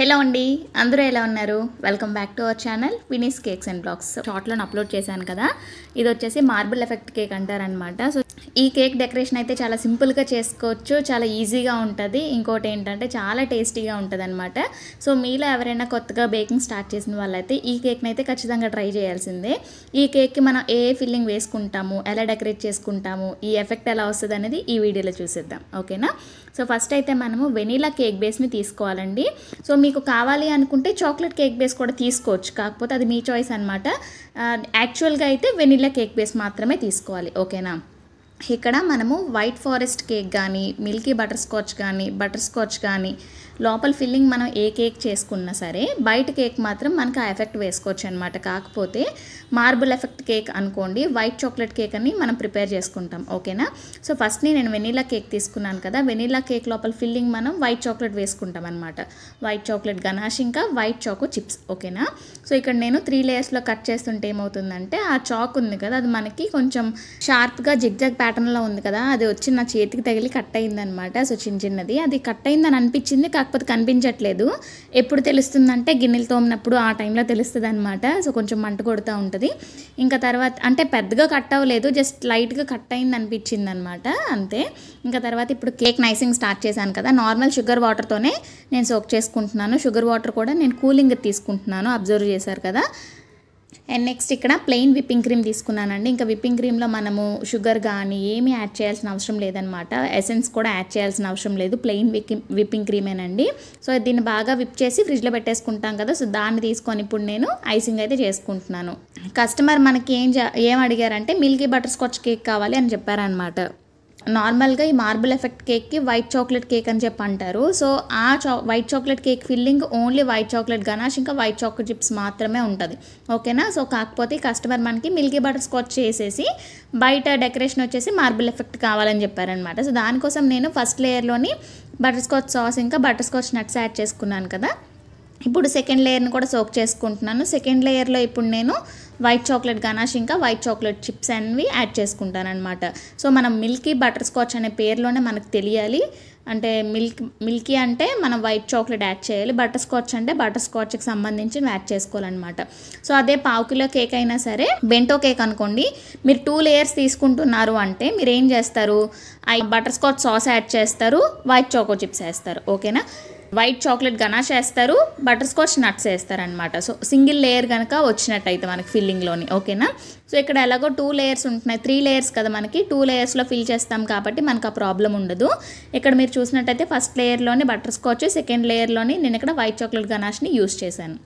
hello అండి అందరూ ఎలా ఉన్నారు welcome back to our channel Vinee's cakes and vlogs షార్ట్లో అప్లోడ్ చేశాను కదా ఇది వచ్చేసి మార్బుల్ ఎఫెక్ట్ కేక్ అంటారనమాట సో ఈ కేక్ డెకరేషన్ అయితే చాలా సింపుల్గా చేసుకోవచ్చు చాలా ఈజీగా ఉంటుంది ఇంకోటి ఏంటంటే చాలా టేస్టీగా ఉంటుంది అనమాట సో మీలో ఎవరైనా కొత్తగా బేకింగ్ స్టార్ట్ చేసిన వాళ్ళైతే ఈ కేక్ని అయితే ఖచ్చితంగా ట్రై చేయాల్సిందే ఈ కేక్కి మనం ఏ ఫిల్లింగ్ వేసుకుంటాము ఎలా డెకరేట్ చేసుకుంటాము ఈ ఎఫెక్ట్ ఎలా వస్తుంది అనేది ఈ వీడియోలో చూసిద్దాం ఓకేనా సో ఫస్ట్ అయితే మనము వెనీలా కేక్ బేస్ని తీసుకోవాలండి సో మీకు కావాలి అనుకుంటే చాక్లెట్ కేక్ బేస్ కూడా తీసుకోవచ్చు కాకపోతే అది మీ చాయిస్ అనమాట యాక్చువల్గా అయితే వెనీలా కేక్ బేస్ మాత్రమే తీసుకోవాలి ఓకేనా ఇక్కడ మనము వైట్ ఫారెస్ట్ కేక్ కానీ మిల్కీ బటర్ స్కాచ్ కానీ బటర్ స్కాచ్ కానీ లోపల ఫిల్లింగ్ మనం ఏ కేక్ చేసుకున్నా సరే బయట కేక్ మాత్రం మనకు ఆ ఎఫెక్ట్ వేసుకోవచ్చు అనమాట కాకపోతే మార్బుల్ ఎఫెక్ట్ కేక్ అనుకోండి వైట్ చాక్లెట్ కేక్ అని మనం ప్రిపేర్ చేసుకుంటాం ఓకేనా సో ఫస్ట్ని నేను వెనీలా కేక్ తీసుకున్నాను కదా వెనీలా కేక్ లోపల ఫిల్లింగ్ మనం వైట్ చాక్లెట్ వేసుకుంటాం అనమాట వైట్ చాక్లెట్ గనాష్ ఇంకా వైట్ చాకో చిప్స్ ఓకేనా సో ఇక్కడ నేను త్రీ లేయర్స్లో కట్ చేస్తుంటే ఏమవుతుందంటే ఆ చాక్ ఉంది కదా అది మనకి కొంచెం షార్ప్గా జిగ్జాగ్ ప్యాటర్న్లో ఉంది కదా అది వచ్చి నా చేతికి తగిలి కట్ అనమాట సో చిన్న చిన్నది అది కట్ అయిందని అనిపించింది కాకపోతే కాకపోతే కనిపించట్లేదు ఎప్పుడు తెలుస్తుందంటే గిన్నెలు తోమినప్పుడు ఆ టైంలో తెలుస్తుంది అనమాట సో కొంచెం మంట కొడుతూ ఉంటుంది ఇంకా తర్వాత అంటే పెద్దగా కట్ అవ్వలేదు జస్ట్ లైట్గా కట్ అయింది అనిపించింది అనమాట అంతే ఇంకా తర్వాత ఇప్పుడు కేక్ నైసింగ్ స్టార్ట్ చేశాను కదా నార్మల్ షుగర్ వాటర్తోనే నేను సోక్ చేసుకుంటున్నాను షుగర్ వాటర్ కూడా నేను కూలింగ్ తీసుకుంటున్నాను అబ్జర్వ్ చేశారు కదా అండ్ నెక్స్ట్ ఇక్కడ ప్లెయిన్ విప్పింగ్ క్రీమ్ తీసుకున్నానండి ఇంకా విప్పింగ్ క్రీమ్లో మనము షుగర్ కానీ ఏమీ యాడ్ చేయాల్సిన అవసరం లేదనమాట ఎసెన్స్ కూడా యాడ్ చేయాల్సిన అవసరం లేదు ప్లెయిన్ విప్పింగ్ క్రీమేనండి సో దీన్ని బాగా విప్ చేసి ఫ్రిడ్జ్లో పెట్టేసుకుంటాం కదా సో దాన్ని తీసుకొని ఇప్పుడు నేను ఐసింగ్ అయితే చేసుకుంటున్నాను కస్టమర్ మనకి ఏం ఏం అడిగారంటే మిల్కీ బటర్ స్కాచ్ కేక్ కావాలి అని చెప్పారనమాట నార్మల్గా ఈ మార్బుల్ ఎఫెక్ట్ కేక్కి వైట్ చాక్లెట్ కేక్ అని చెప్పి అంటారు సో ఆ చా white chocolate cake filling only white chocolate ganache ఇంకా వైట్ చాక్లెట్ చిప్స్ మాత్రమే ఉంటుంది ఓకేనా సో కాకపోతే కస్టమర్ మనకి మిల్కీ బటర్ స్కాచ్ చేసేసి బయట డెకరేషన్ వచ్చేసి మార్బుల్ ఎఫెక్ట్ కావాలని చెప్పారనమాట సో దానికోసం నేను ఫస్ట్ లేయర్లోని బటర్ స్కాచ్ సాస్ ఇంకా బటర్ స్కాచ్ నట్స్ యాడ్ చేసుకున్నాను కదా ఇప్పుడు సెకండ్ లేయర్ని కూడా సోక్ చేసుకుంటున్నాను సెకండ్ లేయర్లో ఇప్పుడు నేను వైట్ చాక్లెట్ గనాష్ ఇంకా వైట్ చాక్లెట్ చిప్స్ అనేవి యాడ్ చేసుకుంటానమాట సో మనం మిల్కీ బటర్ స్కాచ్ అనే పేరులోనే మనకు తెలియాలి అంటే మిల్క్ మిల్కీ అంటే మనం వైట్ చాక్లెట్ యాడ్ చేయాలి బటర్ స్కాచ్ అంటే బటర్ స్కాచ్కి సంబంధించి యాడ్ చేసుకోవాలన్నమాట సో అదే పావు కిలో కేక్ అయినా సరే బెంటో కేక్ అనుకోండి మీరు టూ లేయర్స్ తీసుకుంటున్నారు అంటే మీరు ఏం చేస్తారు బటర్ స్కాచ్ సాస్ యాడ్ చేస్తారు వైట్ చాకో చిప్స్ వేస్తారు ఓకేనా వైట్ చాక్లెట్ గనాష్ వేస్తారు బటర్ స్కాచ్ నట్స్ వేస్తారనమాట సో సింగిల్ లేయర్ కనుక వచ్చినట్టయితే మనకి ఫిల్లింగ్లోని ఓకేనా సో ఇక్కడ ఎలాగో టూ లేయర్స్ ఉంటున్నాయి త్రీ లేయర్స్ కదా మనకి టూ లేయర్స్లో ఫిల్ చేస్తాం కాబట్టి మనకు ఆ ప్రాబ్లం ఉండదు ఇక్కడ మీరు చూసినట్టయితే ఫస్ట్ లేయర్లోనే బటర్ స్కాచ్ సెకండ్ లేయర్లోని నేను ఇక్కడ వైట్ చాక్లెట్ గనాష్ని యూస్ చేశాను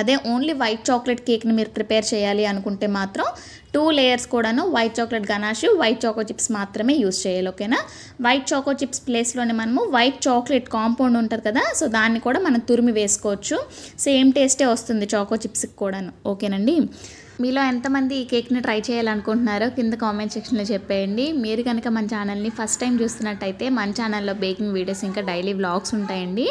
అదే ఓన్లీ వైట్ చాక్లెట్ కేక్ని మీరు ప్రిపేర్ చేయాలి అనుకుంటే మాత్రం టూ లేయర్స్ కూడాను white chocolate ganache white choco chips మాత్రమే యూస్ చేయాలి ఓకేనా వైట్ చాకో చిప్స్ ప్లేస్లోనే మనము వైట్ చాక్లెట్ కాంపౌండ్ ఉంటుంది కదా సో దాన్ని కూడా మనం తురిమి వేసుకోవచ్చు సేమ్ టేస్టే వస్తుంది చాకో చిప్స్కి కూడాను ఓకేనండి మీలో ఎంతమంది ఈ కేక్ని ట్రై చేయాలనుకుంటున్నారో కింద కామెంట్ సెక్షన్లో చెప్పేయండి మీరు కనుక మన ఛానల్ని ఫస్ట్ టైం చూస్తున్నట్టయితే మన ఛానల్లో బేకింగ్ వీడియోస్ ఇంకా డైలీ బ్లాగ్స్ ఉంటాయండి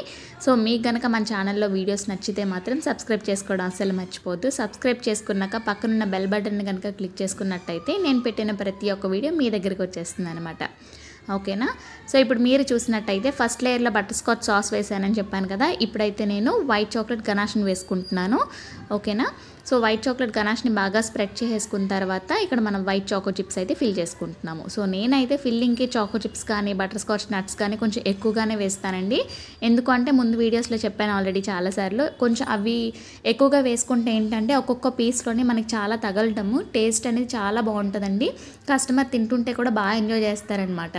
సో మీకు కనుక మన ఛానల్లో వీడియోస్ నచ్చితే మాత్రం సబ్స్క్రైబ్ చేసుకోవడం అసలు మర్చిపోద్దు సబ్స్క్రైబ్ చేసుకున్నాక పక్కనున్న బెల్ బటన్ కనుక క్లిక్ చేసుకున్నట్టయితే నేను పెట్టిన ప్రతి ఒక్క వీడియో మీ దగ్గరికి వచ్చేస్తుంది అనమాట ఓకేనా సో ఇప్పుడు మీరు చూసినట్టయితే ఫస్ట్ లేయర్లో బటర్ స్కాచ్ సాస్ వేసానని చెప్పాను కదా ఇప్పుడైతే నేను వైట్ చాక్లెట్ గనాషన్ వేసుకుంటున్నాను ఓకేనా సో వైట్ చాక్లెట్ గణాష్ని బాగా స్ప్రెడ్ చేసేసుకున్న తర్వాత ఇక్కడ మనం వైట్ చాకో చిప్స్ అయితే ఫిల్ చేసుకుంటున్నాము సో నేనైతే ఫిల్లింగ్కి చాకో చిప్స్ కానీ బటర్ స్కాచ్ నట్స్ కానీ కొంచెం ఎక్కువగానే వేస్తానండి ఎందుకంటే ముందు వీడియోస్లో చెప్పాను ఆల్రెడీ చాలాసార్లు కొంచెం అవి ఎక్కువగా వేసుకుంటే ఏంటంటే ఒక్కొక్క పీస్లోనే మనకి చాలా తగలటము టేస్ట్ అనేది చాలా బాగుంటుందండి కస్టమర్ తింటుంటే కూడా బాగా ఎంజాయ్ చేస్తారనమాట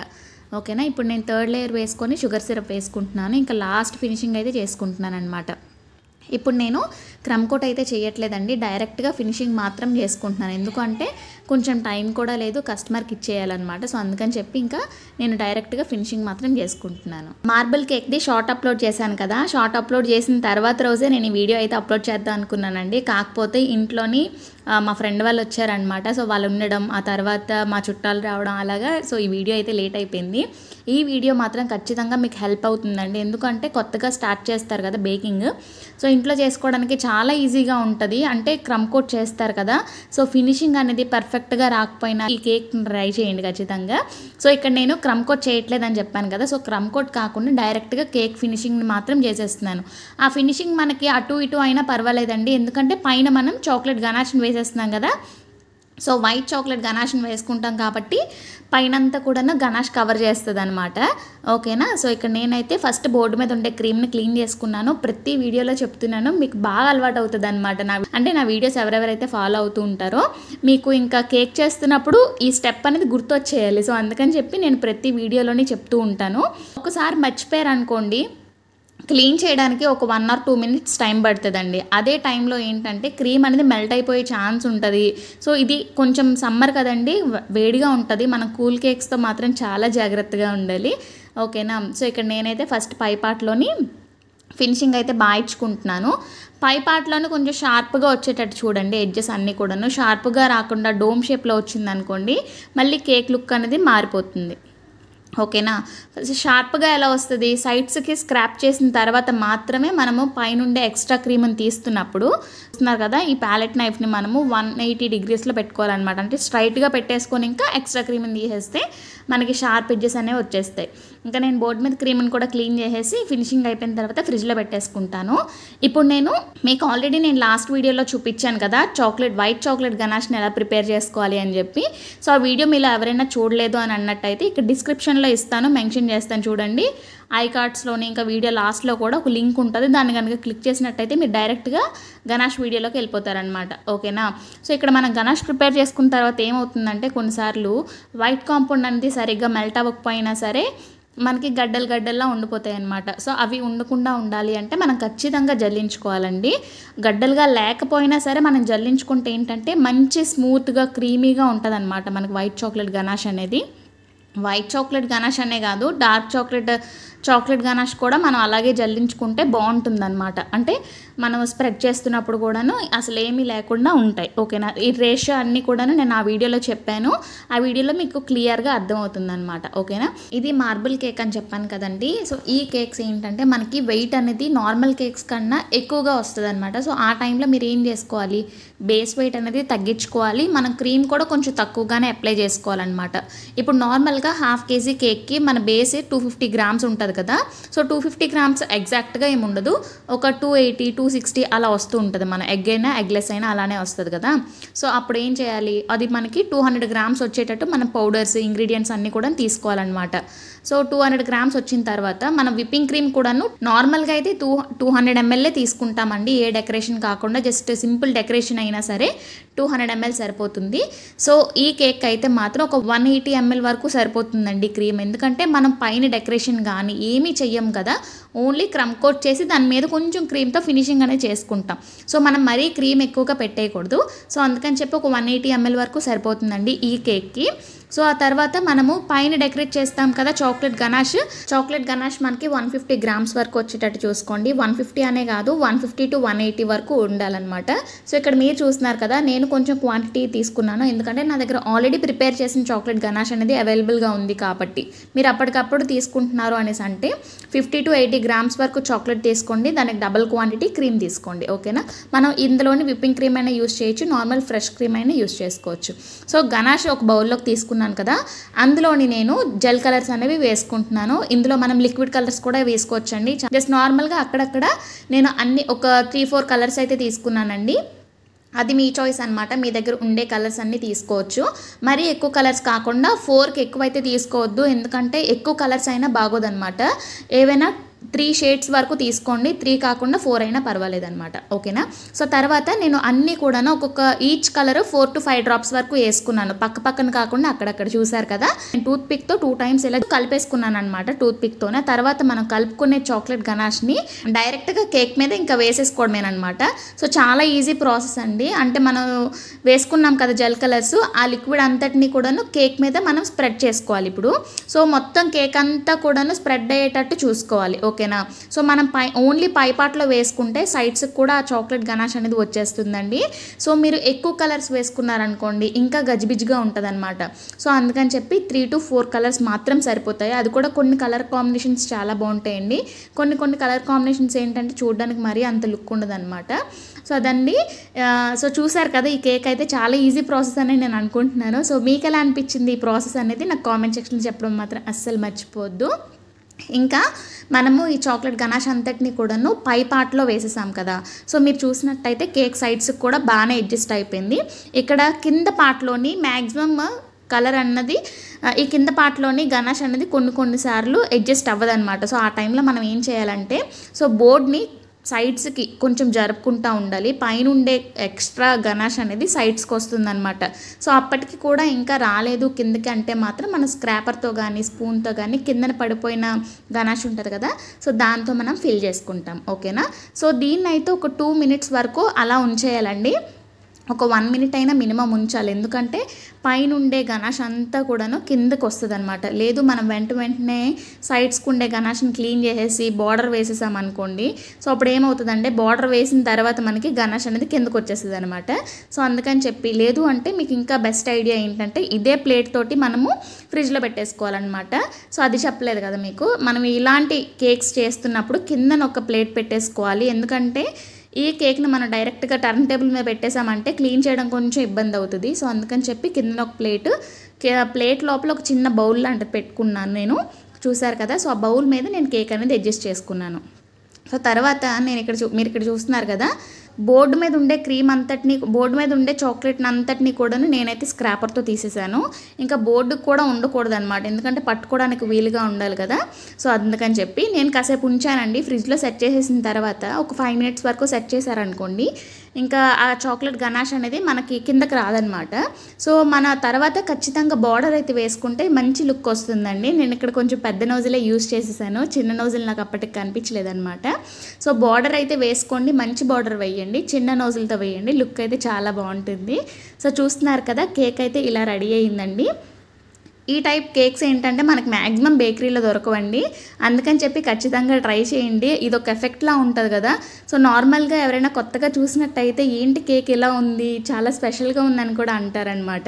ఓకేనా ఇప్పుడు నేను థర్డ్ లేయర్ వేసుకొని షుగర్ సిరప్ వేసుకుంటున్నాను ఇంకా లాస్ట్ ఫినిషింగ్ అయితే చేసుకుంటున్నాను అనమాట ఇప్పుడు నేను క్రమ్ కోట్ అయితే చేయట్లేదండి డైరెక్ట్గా ఫినిషింగ్ మాత్రం చేసుకుంటున్నాను ఎందుకంటే కొంచెం టైం కూడా లేదు కస్టమర్కి ఇచ్చేయాలన్నమాట సో అందుకని చెప్పి ఇంకా నేను డైరెక్ట్గా ఫినిషింగ్ మాత్రం చేసుకుంటున్నాను మార్బుల్ కేక్ది షార్ట్ అప్లోడ్ చేశాను కదా షార్ట్ అప్లోడ్ చేసిన తర్వాత రోజే నేను ఈ వీడియో అయితే అప్లోడ్ చేద్దాం అనుకున్నానండి కాకపోతే ఇంట్లోని మా ఫ్రెండ్ వాళ్ళు వచ్చారనమాట సో వాళ్ళు ఉండడం ఆ తర్వాత మా చుట్టాలు రావడం అలాగా సో ఈ వీడియో అయితే లేట్ అయిపోయింది ఈ వీడియో మాత్రం ఖచ్చితంగా మీకు హెల్ప్ అవుతుందండి ఎందుకంటే కొత్తగా స్టార్ట్ చేస్తారు కదా బేకింగ్ సో ఇంట్లో చేసుకోవడానికి చాలా ఈజీగా ఉంటుంది అంటే క్రమ్ కోట్ చేస్తారు కదా సో ఫినిషింగ్ అనేది పర్ఫెక్ట్గా రాకపోయినా ఈ కేక్ ట్రై చేయండి ఖచ్చితంగా సో ఇక్కడ నేను క్రమ్ కోట్ చేయట్లేదని చెప్పాను కదా సో క్రమ్ కోట్ కాకుండా డైరెక్ట్గా కేక్ ఫినిషింగ్ మాత్రం చేసేస్తున్నాను ఆ ఫినిషింగ్ మనకి అటు ఇటు అయినా పర్వాలేదండి ఎందుకంటే పైన మనం చాక్లెట్ గనాషన్ వేసేస్తున్నాం కదా సో వైట్ చాక్లెట్ గణాష్ని వేసుకుంటాం కాబట్టి పైనంతా కూడా గణాష్ కవర్ చేస్తుంది అనమాట ఓకేనా సో ఇక్కడ నేనైతే ఫస్ట్ బోర్డు మీద ఉండే క్రీమ్ని క్లీన్ చేసుకున్నాను ప్రతి వీడియోలో చెప్తున్నాను మీకు బాగా అలవాటు అవుతుంది అనమాట నా అంటే నా వీడియోస్ ఎవరెవరైతే ఫాలో అవుతూ ఉంటారో మీకు ఇంకా కేక్ చేస్తున్నప్పుడు ఈ స్టెప్ అనేది గుర్తొచ్చేయాలి సో అందుకని చెప్పి నేను ప్రతి వీడియోలోనే చెప్తూ ఉంటాను ఒకసారి మర్చిపోయారు అనుకోండి క్లీన్ చేయడానికి ఒక one or two minutes time పడుతుందండి అదే టైంలో ఏంటంటే క్రీమ్ అనేది మెల్ట్ అయిపోయే ఛాన్స్ ఉంటుంది సో ఇది కొంచెం సమ్మర్ కదండి వేడిగా ఉంటుంది మన కూల్ కేక్స్తో మాత్రం చాలా జాగ్రత్తగా ఉండాలి ఓకేనా సో ఇక్కడ నేనైతే ఫస్ట్ పై పార్ట్లోని ఫినిషింగ్ అయితే బాయించుకుంటున్నాను పై పార్ట్లోనే కొంచెం షార్ప్గా వచ్చేటట్టు చూడండి ఎడ్జెస్ అన్నీ కూడాను షార్ప్గా రాకుండా డోమ్ షేప్లో వచ్చిందనుకోండి మళ్ళీ కేక్ లుక్ అనేది మారిపోతుంది ఓకేనా షార్ప్గా ఎలా వస్తుంది సైడ్స్కి స్క్రాప్ చేసిన తర్వాత మాత్రమే మనము పైనుండే ఎక్స్ట్రా క్రీమ్ని తీస్తున్నప్పుడు చూస్తున్నారు కదా ఈ ప్యాలెట్ నైఫ్ని మనము వన్ ఎయిటీ డిగ్రీస్లో పెట్టుకోవాలన్నమాట అంటే స్ట్రైట్గా పెట్టేసుకొని ఇంకా ఎక్స్ట్రా క్రీమ్ని తీసేస్తే మనకి షార్ప్ ఎడ్జెస్ అనేవి వచ్చేస్తాయి ఇంకా నేను బోర్డు మీద క్రీమ్ని కూడా క్లీన్ చేసేసి ఫినిషింగ్ అయిపోయిన తర్వాత ఫ్రిడ్జ్లో పెట్టేసుకుంటాను ఇప్పుడు నేను మీకు ఆల్రెడీ నేను లాస్ట్ వీడియోలో చూపించాను కదా చాక్లెట్ వైట్ చాక్లెట్ గణాష్ని ఎలా ప్రిపేర్ చేసుకోవాలి అని చెప్పి సో ఆ వీడియో మీలో ఎవరైనా చూడలేదు అని అన్నట్టయితే ఇక్కడ డిస్క్రిప్షన్లో ఇస్తాను మెన్షన్ చేస్తాను చూడండి ఐ కార్డ్స్లోని ఇంకా వీడియో లాస్ట్లో కూడా ఒక లింక్ ఉంటుంది దాన్ని కనుక క్లిక్ చేసినట్టయితే మీరు డైరెక్ట్గా గణాష్ వీడియోలోకి వెళ్ళిపోతారనమాట ఓకేనా సో ఇక్కడ మనం గణాష్ ప్రిపేర్ చేసుకున్న తర్వాత ఏమవుతుందంటే కొన్నిసార్లు వైట్ కాంపౌండ్ అనేది సరిగ్గా మెల్ట్ అవ్వకపోయినా సరే మనకి గడ్డలు గడ్డల్లా ఉండిపోతాయి అన్నమాట సో అవి ఉండకుండా ఉండాలి అంటే మనం ఖచ్చితంగా జల్లించుకోవాలండి గడ్డలుగా లేకపోయినా సరే మనం జల్లించుకుంటే ఏంటంటే మంచి స్మూత్గా క్రీమీగా ఉంటుంది మనకి వైట్ చాక్లెట్ గనాష్ అనేది వైట్ చాక్లెట్ గనాష్ అనే కాదు డార్క్ చాక్లెట్ చాక్లెట్ గనాష్ కూడా మనం అలాగే జల్లించుకుంటే అనమాట అంటే మనం స్ప్రెడ్ చేస్తున్నప్పుడు కూడాను అసలు ఏమీ లేకుండా ఉంటాయి ఓకేనా ఈ రేషియో అన్నీ కూడాను నేను ఆ వీడియోలో చెప్పాను ఆ వీడియోలో మీకు క్లియర్గా అనమాట ఓకేనా ఇది మార్బుల్ కేక్ అని చెప్పాను కదండి సో ఈ కేక్స్ ఏంటంటే మనకి వెయిట్ అనేది నార్మల్ కేక్స్ కన్నా ఎక్కువగా వస్తుంది అనమాట సో ఆ టైంలో మీరు ఏం చేసుకోవాలి బేస్ వెయిట్ అనేది తగ్గించుకోవాలి మనం క్రీమ్ కూడా కొంచెం తక్కువగానే అప్లై చేసుకోవాలన్నమాట ఇప్పుడు నార్మల్గా హాఫ్ కేజీ కేక్కి మన బేస్ టూ ఫిఫ్టీ గ్రామ్స్ ఉంటుంది ఉంటుంది కదా సో టూ ఫిఫ్టీ గ్రామ్స్ ఎగ్జాక్ట్గా ఏమి ఉండదు ఒక టూ ఎయిటీ టూ సిక్స్టీ అలా వస్తూ ఉంటుంది మన ఎగ్ అయినా ఎగ్లెస్ అయినా అలానే వస్తుంది కదా సో అప్పుడు ఏం చేయాలి అది మనకి టూ హండ్రెడ్ గ్రామ్స్ వచ్చేటట్టు మనం పౌడర్స్ ఇంగ్రీడియంట్స్ అన్నీ కూడా తీసుకోవాలన్నమాట సో టూ హండ్రెడ్ గ్రామ్స్ వచ్చిన తర్వాత మనం విప్పింగ్ క్రీమ్ కూడాను నార్మల్గా అయితే టూ టూ హండ్రెడ్ ఎంఎల్ఏ తీసుకుంటామండి ఏ డెకరేషన్ కాకుండా జస్ట్ సింపుల్ డెకరేషన్ అయినా సరే టూ హండ్రెడ్ ఎంఎల్ సరిపోతుంది సో ఈ కేక్ అయితే మాత్రం ఒక వన్ ఎయిటీ ఎంఎల్ వరకు సరిపోతుందండి క్రీమ్ ఎందుకంటే మనం పైన డెకరేషన్ కానీ ఏమీ చెయ్యం కదా ఓన్లీ క్రమ్ కోట్ చేసి దాని మీద కొంచెం క్రీమ్తో ఫినిషింగ్ అనేది చేసుకుంటాం సో మనం మరీ క్రీమ్ ఎక్కువగా పెట్టేయకూడదు సో అందుకని చెప్పి ఒక వన్ ఎయిటీ ఎంఎల్ వరకు సరిపోతుందండి ఈ కేక్కి సో ఆ తర్వాత మనము పైన డెకరేట్ చేస్తాం కదా చాక్లెట్ గణాష్ చాక్లెట్ గణాష్ మనకి వన్ ఫిఫ్టీ గ్రామ్స్ వరకు వచ్చేటట్టు చూసుకోండి వన్ ఫిఫ్టీ అనే కాదు one fifty to one eighty వరకు ఉండాలన్నమాట సో ఇక్కడ మీరు చూస్తున్నారు కదా నేను కొంచెం క్వాంటిటీ తీసుకున్నాను ఎందుకంటే నా దగ్గర ఆల్రెడీ ప్రిపేర్ చేసిన చాక్లెట్ గణాష్ అనేది అవైలబుల్గా ఉంది కాబట్టి మీరు అప్పటికప్పుడు తీసుకుంటున్నారు అనేసి అంటే ఫిఫ్టీ టు ఎయిటీ గ్రామ్స్ వరకు చాక్లెట్ తీసుకోండి దానికి డబల్ క్వాంటిటీ క్రీమ్ తీసుకోండి ఓకేనా మనం ఇందులోని విప్పింగ్ క్రీమ్ అయినా యూస్ చేయొచ్చు నార్మల్ ఫ్రెష్ క్రీమ్ అయినా యూస్ చేసుకోవచ్చు సో గణాష్ ఒక బౌల్లోకి తీసుకున్నాను కదా అందులోని నేను జెల్ కలర్స్ అనేవి వేసుకుంటున్నాను ఇందులో మనం లిక్విడ్ కలర్స్ కూడా వేసుకోవచ్చండి జస్ట్ నార్మల్గా అక్కడక్కడ నేను అన్ని ఒక త్రీ ఫోర్ కలర్స్ అయితే తీసుకున్నానండి అది మీ చాయిస్ అనమాట మీ దగ్గర ఉండే కలర్స్ అన్నీ తీసుకోవచ్చు మరీ ఎక్కువ కలర్స్ కాకుండా ఫోర్కి ఎక్కువైతే తీసుకోవద్దు ఎందుకంటే ఎక్కువ కలర్స్ అయినా బాగోదనమాట ఏవైనా త్రీ షేడ్స్ వరకు తీసుకోండి త్రీ కాకుండా ఫోర్ అయినా పర్వాలేదనమాట ఓకేనా సో తర్వాత నేను అన్నీ కూడాను ఒక్కొక్క each colour four to five drops వరకు వేసుకున్నాను పక్క పక్కన కాకుండా అక్కడక్కడ చూసారు కదా నేను టూత్ పిక్తో టూ టైమ్స్ ఇలా కలిపేసుకున్నాను అనమాట టూత్ పిక్తో తర్వాత మనం కలుపుకునే చాక్లెట్ గణాష్ని డైరెక్ట్గా కేక్ మీద ఇంకా వేసేసుకోవడమేనమాట సో చాలా ఈజీ ప్రాసెస్ అండి అంటే మనం వేసుకున్నాం కదా జెల్ కలర్స్ ఆ లిక్విడ్ అంతటిని కూడాను కేక్ మీద మనం స్ప్రెడ్ చేసుకోవాలి ఇప్పుడు సో మొత్తం కేక్ అంతా కూడాను స్ప్రెడ్ అయ్యేటట్టు చూసుకోవాలి ఓకేనా సో మనం పై ఓన్లీ పైపాట్లో వేసుకుంటే సైడ్స్కి కూడా చాక్లెట్ గణాష్ అనేది వచ్చేస్తుందండి సో మీరు ఎక్కువ కలర్స్ వేసుకున్నారనుకోండి ఇంకా గజిబిజిగా ఉంటుందన్నమాట సో అందుకని చెప్పి త్రీ టు ఫోర్ కలర్స్ మాత్రం సరిపోతాయి అది కూడా కొన్ని కలర్ కాంబినేషన్స్ చాలా బాగుంటాయండి కొన్ని కొన్ని కలర్ కాంబినేషన్స్ ఏంటంటే చూడడానికి మరీ అంత లుక్ ఉండదన్నమాట సో అదండి సో చూసారు కదా ఈ కేక్ అయితే చాలా ఈజీ ప్రాసెస్ అని నేను అనుకుంటున్నాను సో మీకు ఎలా అనిపించింది ఈ ప్రాసెస్ అనేది నాకు కామెంట్ సెక్షన్లో చెప్పడం మాత్రం అస్సలు మర్చిపోవద్దు ఇంకా మనము ఈ చాక్లెట్ గణాష్ అంతటిని కూడాను పై పార్ట్లో వేసేసాం కదా సో మీరు చూసినట్టయితే కేక్ సైడ్స్ కూడా బాగానే అడ్జస్ట్ అయిపోయింది ఇక్కడ కింద పార్ట్లోని మ్యాక్సిమమ్ కలర్ అన్నది ఈ కింద పార్ట్లోని గణాష్ అనేది కొన్ని కొన్నిసార్లు అడ్జస్ట్ అవ్వదనమాట సో ఆ టైంలో మనం ఏం చేయాలంటే సో బోర్డ్ని సైడ్స్కి కొంచెం జరుపుకుంటూ ఉండాలి పైన ఉండే ఎక్స్ట్రా గణాష్ అనేది సైడ్స్కి వస్తుందన్నమాట సో అప్పటికి కూడా ఇంకా రాలేదు కిందకి అంటే మాత్రం మనం స్క్రాపర్తో కానీ స్పూన్తో కానీ కిందన పడిపోయిన గణాష్ ఉంటుంది కదా సో దాంతో మనం ఫిల్ చేసుకుంటాం ఓకేనా సో దీన్నైతే ఒక టూ మినిట్స్ వరకు అలా ఉంచేయాలండి ఒక వన్ మినిట్ అయినా మినిమం ఉంచాలి ఎందుకంటే పైన ఉండే గణాష్ అంతా కూడాను కిందకు వస్తుంది అనమాట లేదు మనం వెంట వెంటనే సైడ్స్కి ఉండే గణాష్ని క్లీన్ చేసేసి బార్డర్ వేసేసాం అనుకోండి సో అప్పుడు ఏమవుతుందంటే బార్డర్ వేసిన తర్వాత మనకి గణాష్ అనేది కిందకు వచ్చేస్తుంది అనమాట సో అందుకని చెప్పి లేదు అంటే మీకు ఇంకా బెస్ట్ ఐడియా ఏంటంటే ఇదే ప్లేట్ తోటి మనము ఫ్రిడ్జ్లో పెట్టేసుకోవాలన్నమాట సో అది చెప్పలేదు కదా మీకు మనం ఇలాంటి కేక్స్ చేస్తున్నప్పుడు కిందన ఒక ప్లేట్ పెట్టేసుకోవాలి ఎందుకంటే ఈ కేక్ని మనం డైరెక్ట్గా టర్న్ టేబుల్ మీద పెట్టేసామంటే క్లీన్ చేయడం కొంచెం ఇబ్బంది అవుతుంది సో అందుకని చెప్పి కింద ఒక ప్లేట్ ప్లేట్ లోపల ఒక చిన్న బౌల్ లాంటిది పెట్టుకున్నాను నేను చూసారు కదా సో ఆ బౌల్ మీద నేను కేక్ అనేది అడ్జస్ట్ చేసుకున్నాను సో తర్వాత నేను ఇక్కడ చూ మీరు ఇక్కడ చూస్తున్నారు కదా బోర్డు మీద ఉండే క్రీమ్ అంతటిని బోర్డు మీద ఉండే చాక్లెట్ని అంతటిని కూడా నేనైతే స్క్రాపర్తో తీసేసాను ఇంకా బోర్డుకి కూడా ఉండకూడదు అనమాట ఎందుకంటే పట్టుకోవడానికి వీలుగా ఉండాలి కదా సో అందుకని చెప్పి నేను కాసేపు ఉంచానండి ఫ్రిడ్జ్లో సెట్ చేసేసిన తర్వాత ఒక ఫైవ్ మినిట్స్ వరకు సెట్ చేశారనుకోండి ఇంకా ఆ చాక్లెట్ గనాష్ అనేది మనకి కిందకి రాదనమాట సో మన తర్వాత ఖచ్చితంగా బార్డర్ అయితే వేసుకుంటే మంచి లుక్ వస్తుందండి నేను ఇక్కడ కొంచెం పెద్ద నోజులే యూస్ చేసేసాను చిన్న నోజులు నాకు అప్పటికి కనిపించలేదనమాట సో బార్డర్ అయితే వేసుకోండి మంచి బార్డర్ వేయండి చిన్న నోజులతో వేయండి లుక్ అయితే చాలా బాగుంటుంది సో చూస్తున్నారు కదా కేక్ అయితే ఇలా రెడీ అయిందండి ఈ టైప్ కేక్స్ ఏంటంటే మనకు మ్యాక్సిమం బేకరీలో దొరకవండి అందుకని చెప్పి ఖచ్చితంగా ట్రై చేయండి ఇది ఒక ఎఫెక్ట్లా ఉంటుంది కదా సో నార్మల్గా ఎవరైనా కొత్తగా చూసినట్టయితే ఏంటి కేక్ ఇలా ఉంది చాలా స్పెషల్గా ఉందని కూడా అంటారనమాట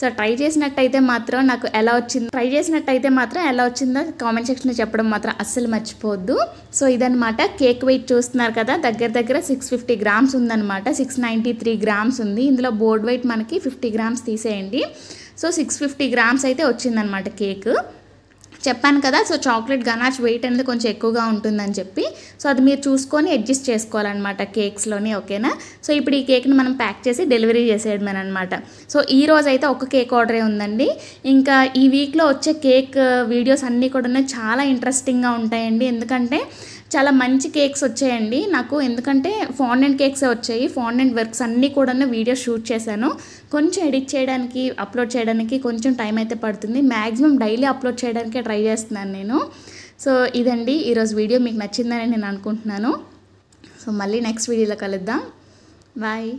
సో ట్రై చేసినట్టయితే మాత్రం నాకు ఎలా వచ్చింది ట్రై చేసినట్టయితే మాత్రం ఎలా వచ్చిందో కామెంట్ సెక్షన్లో చెప్పడం మాత్రం అస్సలు మర్చిపోవద్దు సో ఇదనమాట కేక్ వెయిట్ చూస్తున్నారు కదా దగ్గర దగ్గర సిక్స్ ఫిఫ్టీ గ్రామ్స్ ఉందనమాట సిక్స్ నైంటీ త్రీ గ్రామ్స్ ఉంది ఇందులో బోర్డ్ వెయిట్ మనకి ఫిఫ్టీ గ్రామ్స్ తీసేయండి సో సిక్స్ ఫిఫ్టీ గ్రామ్స్ అయితే వచ్చిందనమాట కేక్ చెప్పాను కదా సో చాక్లెట్ గనాచ్ వెయిట్ అనేది కొంచెం ఎక్కువగా ఉంటుందని చెప్పి సో అది మీరు చూసుకొని అడ్జస్ట్ చేసుకోవాలన్నమాట కేక్స్లోనే ఓకేనా సో ఇప్పుడు ఈ కేక్ని మనం ప్యాక్ చేసి డెలివరీ చేసేయడమే అనమాట సో ఈ రోజు అయితే ఒక కేక్ ఆర్డరే ఉందండి ఇంకా ఈ వీక్లో వచ్చే కేక్ వీడియోస్ అన్నీ కూడా చాలా ఇంట్రెస్టింగ్గా ఉంటాయండి ఎందుకంటే చాలా మంచి కేక్స్ వచ్చాయండి నాకు ఎందుకంటే ఫాండెంట్ కేక్సే వచ్చాయి ఫాండెంట్ వర్క్స్ అన్నీ కూడా వీడియో షూట్ చేశాను కొంచెం ఎడిట్ చేయడానికి అప్లోడ్ చేయడానికి కొంచెం టైం అయితే పడుతుంది మ్యాక్సిమం డైలీ అప్లోడ్ చేయడానికే ట్రై చేస్తున్నాను నేను సో ఇదండి ఈరోజు వీడియో మీకు నచ్చిందని నేను అనుకుంటున్నాను సో మళ్ళీ నెక్స్ట్ వీడియోలో కలుద్దాం బాయ్